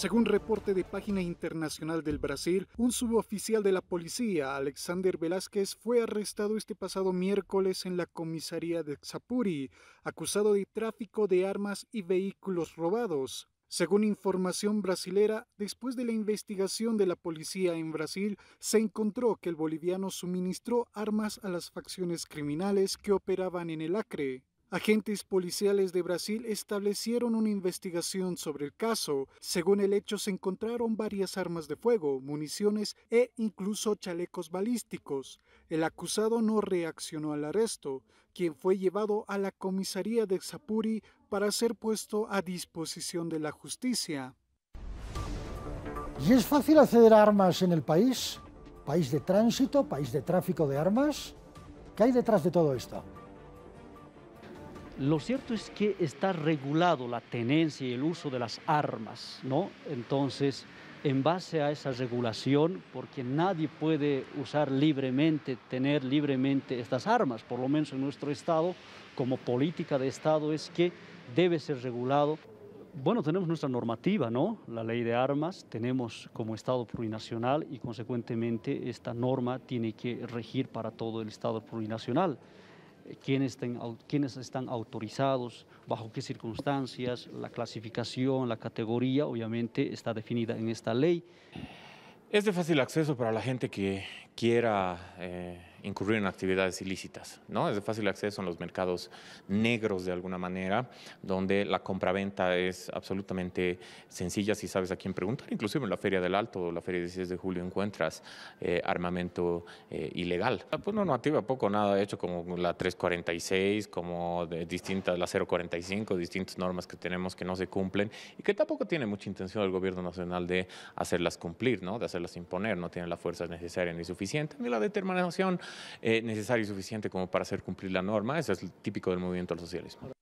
Según reporte de Página Internacional del Brasil, un suboficial de la policía, Alexander Velázquez, fue arrestado este pasado miércoles en la comisaría de Xapuri, acusado de tráfico de armas y vehículos robados. Según información brasilera, después de la investigación de la policía en Brasil, se encontró que el boliviano suministró armas a las facciones criminales que operaban en el Acre. Agentes policiales de Brasil establecieron una investigación sobre el caso. Según el hecho, se encontraron varias armas de fuego, municiones e incluso chalecos balísticos. El acusado no reaccionó al arresto, quien fue llevado a la comisaría de Sapuri para ser puesto a disposición de la justicia. ¿Y es fácil acceder a armas en el país? ¿País de tránsito? ¿País de tráfico de armas? ¿Qué hay detrás de todo esto? Lo cierto es que está regulado la tenencia y el uso de las armas, ¿no? Entonces, en base a esa regulación, porque nadie puede usar libremente, tener libremente estas armas, por lo menos en nuestro Estado, como política de Estado es que debe ser regulado. Bueno, tenemos nuestra normativa, ¿no? La ley de armas, tenemos como Estado plurinacional y consecuentemente esta norma tiene que regir para todo el Estado plurinacional. Eh, ¿Quiénes están autorizados, bajo qué circunstancias, la clasificación, la categoría, obviamente está definida en esta ley. Es de fácil acceso para la gente que, quiera eh, incurrir en actividades ilícitas. ¿no? Es de fácil acceso en los mercados negros de alguna manera, donde la compraventa es absolutamente sencilla si sabes a quién preguntar. Inclusive en la Feria del Alto o la Feria 16 de Julio encuentras eh, armamento eh, ilegal. La pues no normativa poco nada hecho como la 346, como distintas, la 045, distintas normas que tenemos que no se cumplen y que tampoco tiene mucha intención el gobierno nacional de hacerlas cumplir, ¿no? de hacerlas imponer, no tiene la fuerza necesaria ni suficiente ni la determinación eh, necesaria y suficiente como para hacer cumplir la norma. Eso es típico del movimiento al socialismo.